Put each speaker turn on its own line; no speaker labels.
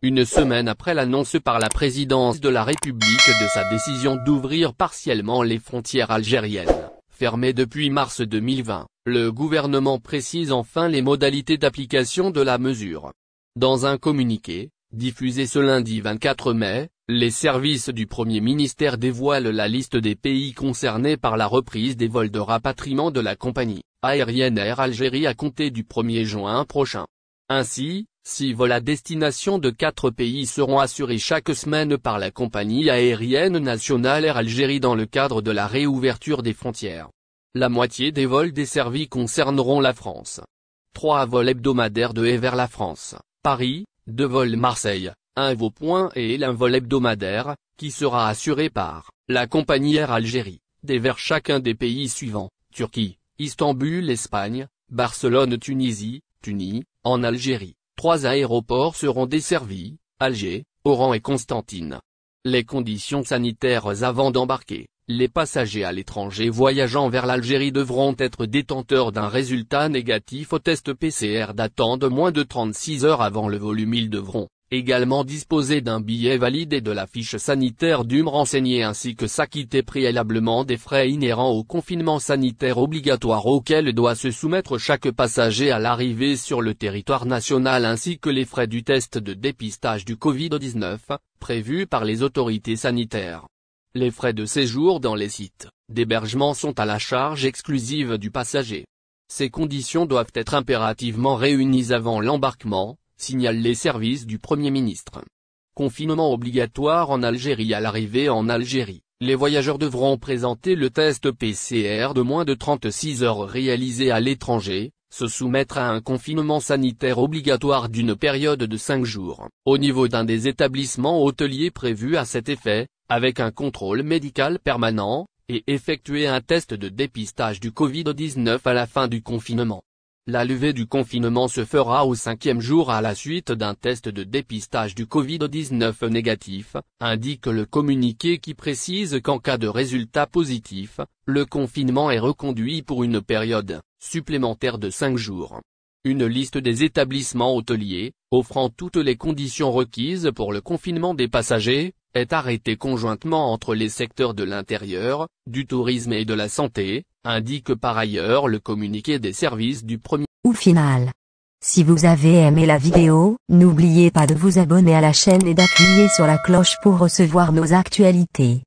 une semaine après l'annonce par la présidence de la République de sa décision d'ouvrir partiellement les frontières algériennes, fermées depuis mars 2020, le gouvernement précise enfin les modalités d'application de la mesure. Dans un communiqué, diffusé ce lundi 24 mai, les services du Premier ministère dévoilent la liste des pays concernés par la reprise des vols de rapatriement de la compagnie aérienne Air Algérie à compter du 1er juin prochain. Ainsi, Six vols à destination de quatre pays seront assurés chaque semaine par la compagnie aérienne nationale Air Algérie dans le cadre de la réouverture des frontières. La moitié des vols desservis concerneront la France. Trois vols hebdomadaires de et vers la France, Paris, deux vols Marseille, un vos points et un vol hebdomadaire, qui sera assuré par la compagnie Air Algérie, des vers chacun des pays suivants, Turquie, Istanbul Espagne, Barcelone Tunisie, Tunis, en Algérie trois aéroports seront desservis, Alger, Oran et Constantine. Les conditions sanitaires avant d'embarquer, les passagers à l'étranger voyageant vers l'Algérie devront être détenteurs d'un résultat négatif au test PCR datant de moins de 36 heures avant le volume. Ils devront également disposer d'un billet valide et de la fiche sanitaire d'hume renseignée ainsi que s'acquitter préalablement des frais inhérents au confinement sanitaire obligatoire auquel doit se soumettre chaque passager à l'arrivée sur le territoire national ainsi que les frais du test de dépistage du Covid-19, prévus par les autorités sanitaires. Les frais de séjour dans les sites d'hébergement sont à la charge exclusive du passager. Ces conditions doivent être impérativement réunies avant l'embarquement, Signale les services du Premier ministre. Confinement obligatoire en Algérie À l'arrivée en Algérie, les voyageurs devront présenter le test PCR de moins de 36 heures réalisé à l'étranger, se soumettre à un confinement sanitaire obligatoire d'une période de 5 jours, au niveau d'un des établissements hôteliers prévus à cet effet, avec un contrôle médical permanent, et effectuer un test de dépistage du Covid-19 à la fin du confinement. La levée du confinement se fera au cinquième jour à la suite d'un test de dépistage du Covid-19 négatif, indique le communiqué qui précise qu'en cas de résultat positif, le confinement est reconduit pour une période supplémentaire de cinq jours. Une liste des établissements hôteliers, offrant toutes les conditions requises pour le confinement des passagers, est arrêtée conjointement entre les secteurs de l'intérieur, du tourisme et de la santé, indique par ailleurs le communiqué des services du premier ou final. Si vous avez aimé la vidéo, n'oubliez pas de vous abonner à la chaîne et d'appuyer sur la cloche pour recevoir nos actualités.